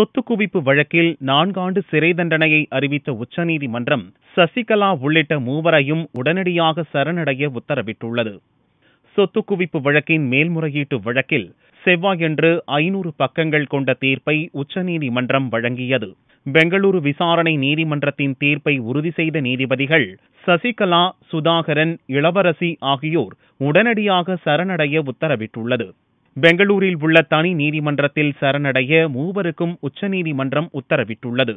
சொத்து குவிப்பு வழக்கில் நான்காண்டு சிறை தண்டனையை அறிவித்த உச்சநீதிமன்றம் சசிகலா உள்ளிட்ட மூவரையும் உடனடியாக சரணடைய உத்தரவிட்டுள்ளது சொத்து குவிப்பு வழக்கின் மேல்முறையீட்டு வழக்கில் செவ்வாயன்று ஐநூறு பக்கங்கள் கொண்ட தீர்ப்பை உச்சநீதிமன்றம் வழங்கியது பெங்களூரு விசாரணை நீதிமன்றத்தின் தீர்ப்பை உறுதி செய்த நீதிபதிகள் சசிகலா சுதாகரன் இளவரசி ஆகியோர் உடனடியாக சரணடைய உத்தரவிட்டுள்ளது பெங்களூரில் உள்ள தனி நீதிமன்றத்தில் சரணடைய மூவருக்கும் உச்சநீதிமன்றம் உத்தரவிட்டுள்ளது